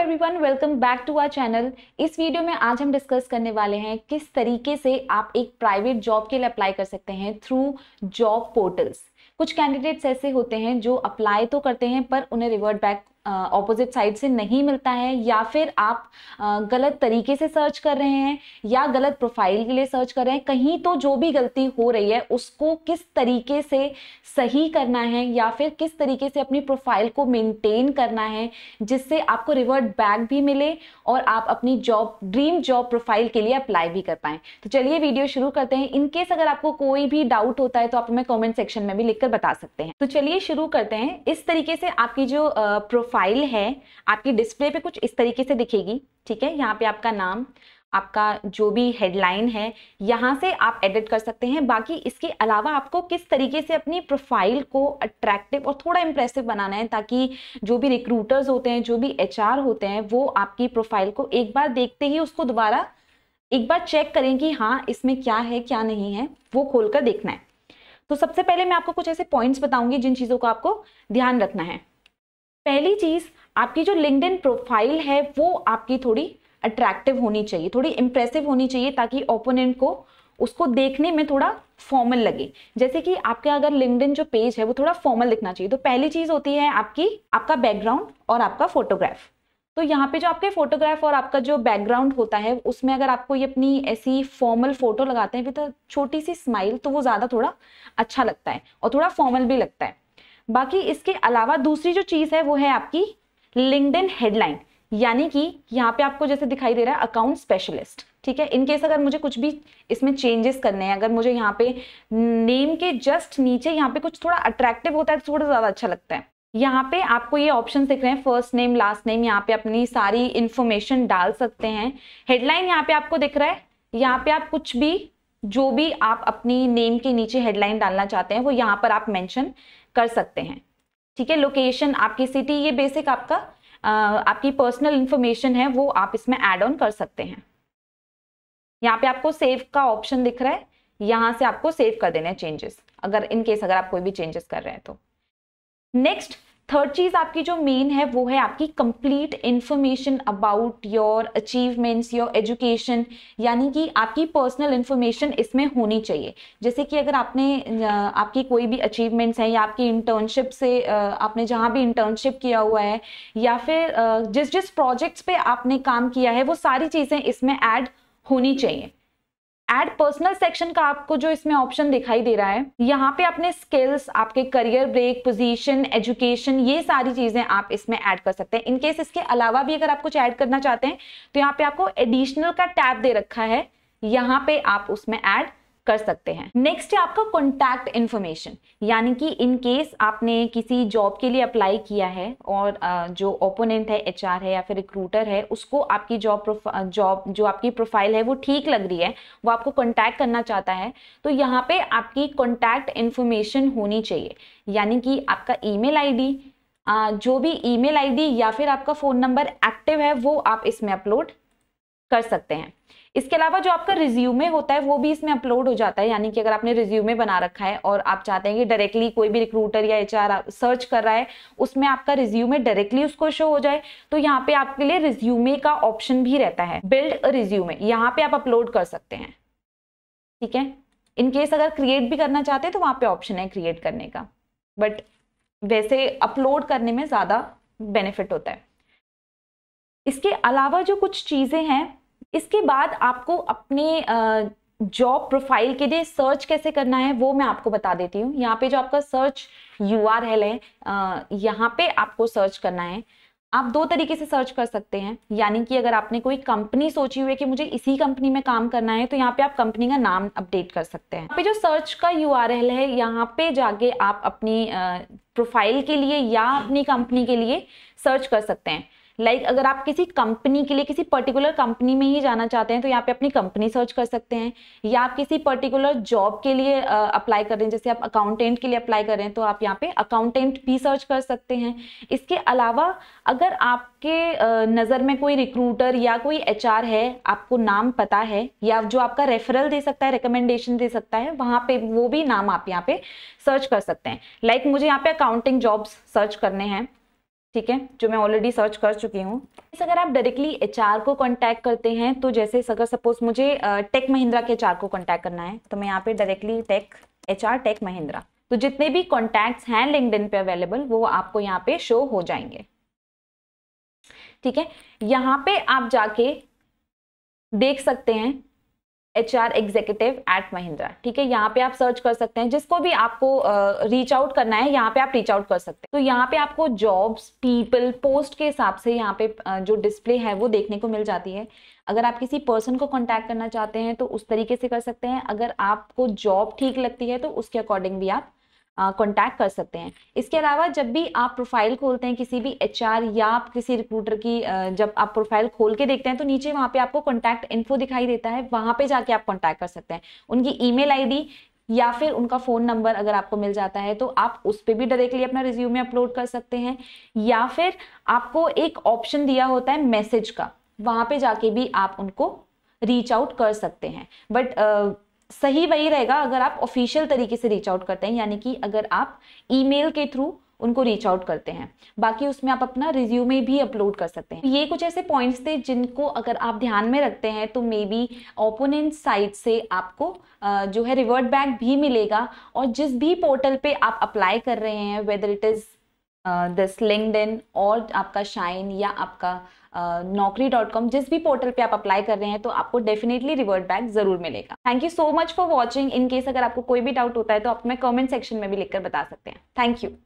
everyone welcome back to our channel इस video में आज हम डिस्कस करने वाले हैं किस तरीके से आप एक प्राइवेट जॉब के लिए अप्लाई कर सकते हैं थ्रू जॉब पोर्टल्स कुछ कैंडिडेट्स ऐसे होते हैं जो अप्लाई तो करते हैं पर उन्हें रिवर्ट बैक ऑपोजिट साइड से नहीं मिलता है या फिर आप गलत तरीके से सर्च कर रहे हैं या गलत प्रोफाइल के लिए सर्च कर रहे हैं कहीं तो जो भी गलती हो रही है उसको किस तरीके से सही करना है या फिर किस तरीके से अपनी प्रोफाइल को मेंटेन करना है जिससे आपको रिवर्ट बैक भी मिले और आप अपनी जॉब ड्रीम जॉब प्रोफाइल के लिए अप्लाई भी कर पाएं तो चलिए वीडियो शुरू करते हैं इनकेस अगर आपको कोई भी डाउट होता है तो आप हमें कॉमेंट सेक्शन में भी लिखकर बता सकते हैं तो चलिए शुरू करते हैं इस तरीके से आपकी जो प्रोफाइल फाइल है आपकी डिस्प्ले पे कुछ इस तरीके से दिखेगी ठीक है यहाँ पे आपका नाम आपका जो भी हेडलाइन है यहाँ से आप एडिट कर सकते हैं बाकी इसके अलावा आपको किस तरीके से अपनी प्रोफाइल को अट्रैक्टिव और थोड़ा इम्प्रेसिव बनाना है ताकि जो भी रिक्रूटर्स होते हैं जो भी एचआर होते हैं वो आपकी प्रोफाइल को एक बार देखते ही उसको दोबारा एक बार चेक करें कि हाँ इसमें क्या है क्या नहीं है वो खोल कर देखना है तो सबसे पहले मैं आपको कुछ ऐसे पॉइंट्स बताऊंगी जिन चीज़ों को आपको ध्यान रखना है पहली चीज़ आपकी जो लिंकड प्रोफाइल है वो आपकी थोड़ी अट्रैक्टिव होनी चाहिए थोड़ी इम्प्रेसिव होनी चाहिए ताकि ओपोनेंट को उसको देखने में थोड़ा फॉर्मल लगे जैसे कि आपका अगर लिंकडिन जो पेज है वो थोड़ा फॉर्मल दिखना चाहिए तो पहली चीज़ होती है आपकी आपका बैकग्राउंड और आपका फोटोग्राफ तो यहाँ पे जो आपके फोटोग्राफ और आपका जो बैकग्राउंड होता है उसमें अगर आपको ये अपनी ऐसी फॉर्मल फोटो लगाते हैं भी तो छोटी सी स्माइल तो वो ज़्यादा थोड़ा अच्छा लगता है और थोड़ा फॉर्मल भी लगता है बाकी इसके अलावा दूसरी जो चीज़ है वो है आपकी लिंकड हेडलाइन यानी कि यहाँ पे आपको जैसे दिखाई दे रहा है अकाउंट स्पेशलिस्ट ठीक है इनकेस अगर मुझे कुछ भी इसमें चेंजेस करने हैं अगर मुझे यहाँ पे नेम के जस्ट नीचे यहाँ पे कुछ थोड़ा अट्रैक्टिव होता है तो थोड़ा ज़्यादा अच्छा लगता है यहाँ पे आपको ये ऑप्शन दिख रहे हैं फर्स्ट नेम लास्ट नेम यहाँ पे अपनी सारी इन्फॉर्मेशन डाल सकते हैं हेडलाइन यहाँ पे आपको दिख रहा है यहाँ पे आप कुछ भी जो भी आप अपनी नेम के नीचे हेडलाइन डालना चाहते हैं वो यहाँ पर आप मेंशन कर सकते हैं ठीक है लोकेशन आपकी सिटी ये बेसिक आपका आ, आपकी पर्सनल इंफॉर्मेशन है वो आप इसमें ऐड ऑन कर सकते हैं यहाँ पे आपको सेव का ऑप्शन दिख रहा है यहाँ से आपको सेव कर देना है चेंजेस अगर इनकेस अगर आप कोई भी चेंजेस कर रहे हैं तो नेक्स्ट थर्ड चीज आपकी जो मेन है वो है आपकी complete information about your achievements your education यानी कि आपकी पर्सनल इंफॉर्मेशन इसमें होनी चाहिए जैसे कि अगर आपने आपकी कोई भी अचीवमेंट्स हैं या आपकी इंटर्नशिप से आपने जहाँ भी इंटर्नशिप किया हुआ है या फिर जिस जिस प्रोजेक्ट्स पे आपने काम किया है वो सारी चीज़ें इसमें ऐड होनी चाहिए एड पर्सनल सेक्शन का आपको जो इसमें ऑप्शन दिखाई दे रहा है यहाँ पे अपने स्किल्स आपके करियर ब्रेक पोजीशन एजुकेशन ये सारी चीजें आप इसमें ऐड कर सकते हैं इनकेस इसके अलावा भी अगर आप कुछ ऐड करना चाहते हैं तो यहाँ पे आपको एडिशनल का टैब दे रखा है यहाँ पे आप उसमें ऐड कर सकते हैं नेक्स्ट है आपका कॉन्टैक्ट इन्फॉर्मेशन यानी कि इन केस आपने किसी जॉब के लिए अप्लाई किया है और जो ओपोनेंट है एच है या फिर रिक्रूटर है उसको आपकी जॉब जॉब जो आपकी प्रोफाइल है वो ठीक लग रही है वो आपको कॉन्टैक्ट करना चाहता है तो यहाँ पे आपकी कॉन्टैक्ट इन्फॉर्मेशन होनी चाहिए यानी कि आपका ई मेल जो भी ई मेल या फिर आपका फ़ोन नंबर एक्टिव है वो आप इसमें अपलोड कर सकते हैं इसके अलावा जो आपका रिज्यूमे होता है वो भी इसमें अपलोड हो जाता है यानी कि अगर आपने रिज्यूमे बना रखा है और आप चाहते हैं कि डायरेक्टली कोई भी रिक्रूटर या एच सर्च कर रहा है उसमें आपका रिज्यूमे डायरेक्टली उसको शो हो जाए तो यहाँ पे आपके लिए रिज्यूमे का ऑप्शन भी रहता है बिल्ड रिज्यूमे यहाँ पे आप अपलोड कर सकते हैं ठीक है इनकेस अगर क्रिएट भी करना चाहते हैं तो वहाँ पे ऑप्शन है क्रिएट करने का बट वैसे अपलोड करने में ज़्यादा बेनिफिट होता है इसके अलावा जो कुछ चीज़ें हैं इसके बाद आपको अपने जॉब प्रोफाइल के लिए सर्च कैसे करना है वो मैं आपको बता देती हूँ यहाँ पे जो आपका सर्च यू आर एल है यहाँ पे आपको सर्च करना है आप दो तरीके से सर्च कर सकते हैं यानी कि अगर आपने कोई कंपनी सोची हुई है कि मुझे इसी कंपनी में काम करना है तो यहाँ पे आप कंपनी का नाम अपडेट कर सकते हैं पे जो सर्च का यू है यहाँ पे जाके आप अपनी प्रोफाइल के लिए या अपनी कंपनी के लिए सर्च कर सकते हैं लाइक like, अगर आप किसी कंपनी के लिए किसी पर्टिकुलर कंपनी में ही जाना चाहते हैं तो यहाँ पे अपनी कंपनी सर्च कर सकते हैं या आप किसी पर्टिकुलर जॉब के लिए अप्लाई कर रहे हैं जैसे आप अकाउंटेंट के लिए अप्लाई कर रहे हैं तो आप यहाँ पे अकाउंटेंट भी सर्च कर सकते हैं इसके अलावा अगर आपके नज़र में कोई रिक्रूटर या कोई एच है आपको नाम पता है या जो आपका रेफरल दे सकता है रिकमेंडेशन दे सकता है वहाँ पे वो भी नाम आप यहाँ पे सर्च कर सकते हैं लाइक like, मुझे यहाँ पे अकाउंटिंग जॉब्स सर्च करने हैं ठीक है जो मैं ऑलरेडी सर्च कर चुकी हूँ अगर आप डायरेक्टली एच को कॉन्टैक्ट करते हैं तो जैसे अगर सपोज मुझे टेक महिंद्रा के एच को कॉन्टैक्ट करना है तो मैं यहाँ पे directly tech H tech Mahindra तो जितने भी कॉन्टैक्ट हैं लिंकड पे अवेलेबल वो आपको यहाँ पे शो हो जाएंगे ठीक है यहाँ पे आप जाके देख सकते हैं H R executive at Mahindra ठीक है यहाँ पे आप सर्च कर सकते हैं जिसको भी आपको रीच uh, आउट करना है यहाँ पे आप रीच आउट कर सकते हैं तो यहाँ पे आपको जॉब्स पीपल पोस्ट के हिसाब से यहाँ पे uh, जो डिस्प्ले है वो देखने को मिल जाती है अगर आप किसी पर्सन को कॉन्टैक्ट करना चाहते हैं तो उस तरीके से कर सकते हैं अगर आपको जॉब ठीक लगती है तो उसके अकॉर्डिंग भी आप कॉन्टैक्ट कर सकते हैं इसके अलावा जब भी आप प्रोफाइल खोलते हैं किसी भी एच या आप किसी रिक्रूटर की जब आप प्रोफाइल खोल के देखते हैं तो नीचे वहाँ पे आपको कॉन्टैक्ट इन्फो दिखाई देता है वहाँ पे जाके आप कॉन्टैक्ट कर सकते हैं उनकी ई मेल या फिर उनका फ़ोन नंबर अगर आपको मिल जाता है तो आप उस पर भी डायरेक्टली अपना रिज्यूमे अपलोड कर सकते हैं या फिर आपको एक ऑप्शन दिया होता है मैसेज का वहाँ पर जाके भी आप उनको रीच आउट कर सकते हैं बट सही वही रहेगा अगर आप ऑफिशियल तरीके से रीच आउट करते हैं यानी कि अगर आप ईमेल के थ्रू उनको रीच आउट करते हैं बाकी उसमें आप अपना रिज्यूमे भी अपलोड कर सकते हैं ये कुछ ऐसे पॉइंट्स थे जिनको अगर आप ध्यान में रखते हैं तो मे बी ओपोनेंट साइड से आपको जो है रिवर्ट बैक भी मिलेगा और जिस भी पोर्टल पे आप अप्लाई कर रहे हैं whether it is this LinkedIn और आपका शाइन या आपका नौकरी डॉट कॉम जिस भी पोर्टल पे आप अप्लाई कर रहे हैं तो आपको डेफिनेटली रिवर्ट बैक जरूर मिलेगा thank you so much for watching in case अगर आपको कोई भी डाउट होता है तो आप हमें कमेंट सेक्शन में भी लिखकर बता सकते हैं थैंक यू